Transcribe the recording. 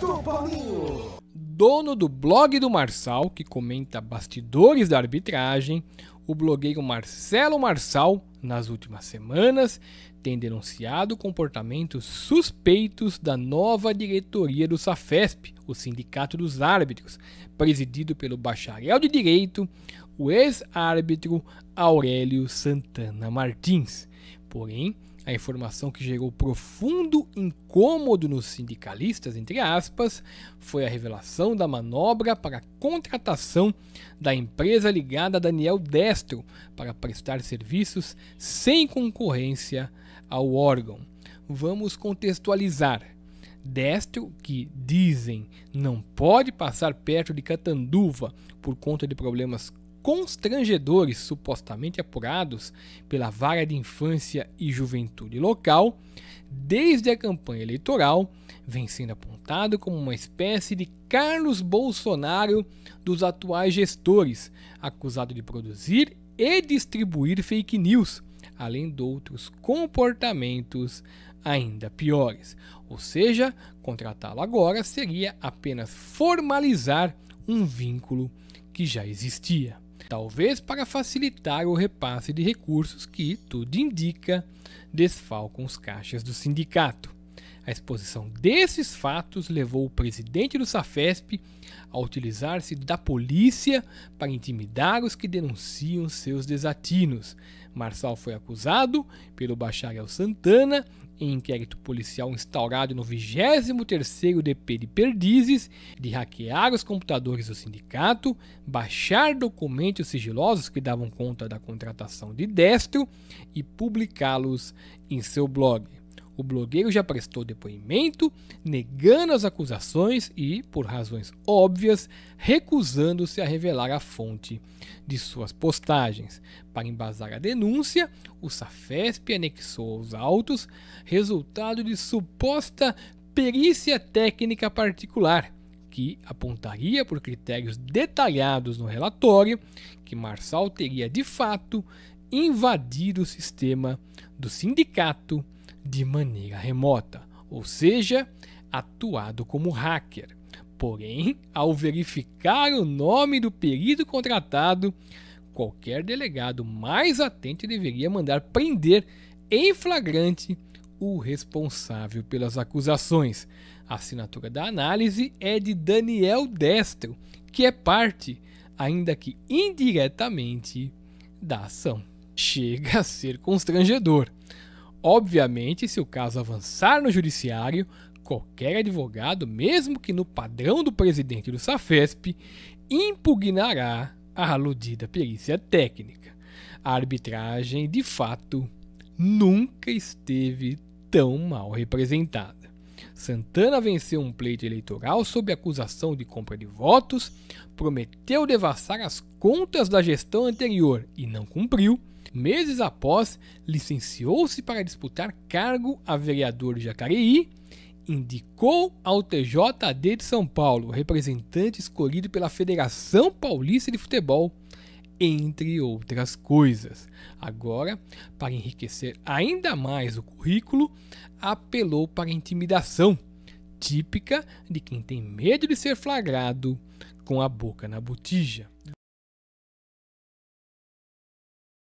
do Paulinho. Dono do blog do Marçal, que comenta bastidores da arbitragem, o blogueiro Marcelo Marçal, nas últimas semanas, tem denunciado comportamentos suspeitos da nova diretoria do SAFESP, o Sindicato dos Árbitros, presidido pelo bacharel de Direito, o ex-árbitro Aurélio Santana Martins. Porém, a informação que gerou profundo incômodo nos sindicalistas, entre aspas, foi a revelação da manobra para a contratação da empresa ligada a Daniel Destro para prestar serviços sem concorrência ao órgão. Vamos contextualizar. Destro, que dizem não pode passar perto de Catanduva por conta de problemas constrangedores supostamente apurados pela vara de infância e juventude local, desde a campanha eleitoral, vem sendo apontado como uma espécie de Carlos Bolsonaro dos atuais gestores, acusado de produzir e distribuir fake news, além de outros comportamentos ainda piores. Ou seja, contratá-lo agora seria apenas formalizar um vínculo que já existia talvez para facilitar o repasse de recursos que, tudo indica, desfalcam os caixas do sindicato. A exposição desses fatos levou o presidente do Safesp a utilizar-se da polícia para intimidar os que denunciam seus desatinos. Marçal foi acusado pelo bacharel Santana em inquérito policial instaurado no 23º DP de Perdizes de hackear os computadores do sindicato, baixar documentos sigilosos que davam conta da contratação de Destro e publicá-los em seu blog. O blogueiro já prestou depoimento, negando as acusações e, por razões óbvias, recusando-se a revelar a fonte de suas postagens. Para embasar a denúncia, o Safesp anexou aos autos resultado de suposta perícia técnica particular que apontaria por critérios detalhados no relatório que Marçal teria de fato invadido o sistema do sindicato de maneira remota, ou seja, atuado como hacker. Porém, ao verificar o nome do perito contratado, qualquer delegado mais atento deveria mandar prender em flagrante o responsável pelas acusações. A assinatura da análise é de Daniel Destro, que é parte, ainda que indiretamente, da ação. Chega a ser constrangedor. Obviamente, se o caso avançar no judiciário, qualquer advogado, mesmo que no padrão do presidente do Safesp, impugnará a aludida perícia técnica. A arbitragem, de fato, nunca esteve tão mal representada. Santana venceu um pleito eleitoral sob acusação de compra de votos, prometeu devassar as contas da gestão anterior e não cumpriu Meses após, licenciou-se para disputar cargo a vereador de Jacareí, indicou ao TJD de São Paulo, representante escolhido pela Federação Paulista de Futebol, entre outras coisas. Agora, para enriquecer ainda mais o currículo, apelou para a intimidação, típica de quem tem medo de ser flagrado com a boca na botija.